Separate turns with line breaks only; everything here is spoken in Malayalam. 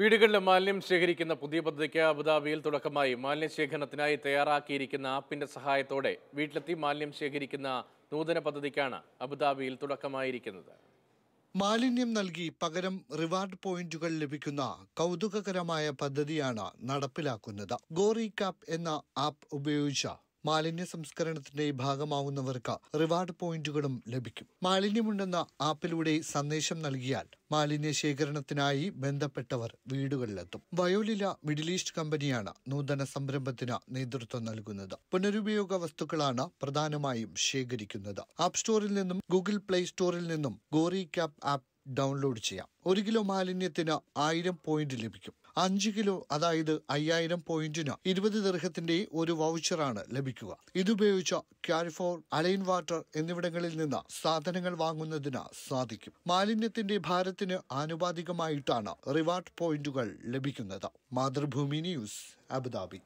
വീടുകളിൽ മാലിന്യം ശേഖരിക്കുന്ന പുതിയ പദ്ധതിക്ക് അബുദാബിയിൽ തുടക്കമായി മാലിന്യ ശേഖരണത്തിനായി തയ്യാറാക്കിയിരിക്കുന്ന ആപ്പിന്റെ സഹായത്തോടെ വീട്ടിലെത്തി മാലിന്യം ശേഖരിക്കുന്ന നൂതന പദ്ധതിക്കാണ് അബുദാബിയിൽ തുടക്കമായിരിക്കുന്നത്
മാലിന്യം നൽകി പകരം റിവാർഡ് പോയിന്റുകൾ ലഭിക്കുന്ന കൗതുകകരമായ പദ്ധതിയാണ് നടപ്പിലാക്കുന്നത് ഗോറി കാപ്പ് എന്ന ആപ്പ് ഉപയോഗിച്ച മാലിന്യ സംസ്കരണത്തിന്റെ ഭാഗമാവുന്നവർക്ക് റിവാർഡ് പോയിന്റുകളും ലഭിക്കും മാലിന്യമുണ്ടെന്ന ആപ്പിലൂടെ സന്ദേശം നൽകിയാൽ മാലിന്യ ശേഖരണത്തിനായി ബന്ധപ്പെട്ടവർ വീടുകളിലെത്തും വയോലില മിഡിൽ ഈസ്റ്റ് കമ്പനിയാണ് നൂതന സംരംഭത്തിന് നേതൃത്വം നൽകുന്നത് പുനരുപയോഗ വസ്തുക്കളാണ് പ്രധാനമായും ശേഖരിക്കുന്നത് ആപ്പ് സ്റ്റോറിൽ നിന്നും ഗൂഗിൾ പ്ലേ സ്റ്റോറിൽ നിന്നും ഗോറി ക്യാപ് ആപ്പ് ഡൗൺലോഡ് ചെയ്യാം ഒരു കിലോ മാലിന്യത്തിന് ആയിരം പോയിന്റ് ലഭിക്കും അഞ്ച് കിലോ അതായത് അയ്യായിരം പോയിന്റിന് ഇരുപത് ദീർഘത്തിന്റെ ഒരു വൗച്ചറാണ് ലഭിക്കുക ഇതുപയോഗിച്ച് കാരിഫോർ അലൈൻ വാട്ടർ എന്നിവിടങ്ങളിൽ നിന്ന് സാധനങ്ങൾ വാങ്ങുന്നതിന് സാധിക്കും മാലിന്യത്തിന്റെ ഭാരത്തിന് ആനുപാതികമായിട്ടാണ് റിവാർഡ് പോയിന്റുകൾ ലഭിക്കുന്നത് മാതൃഭൂമി ന്യൂസ് അബുദാബി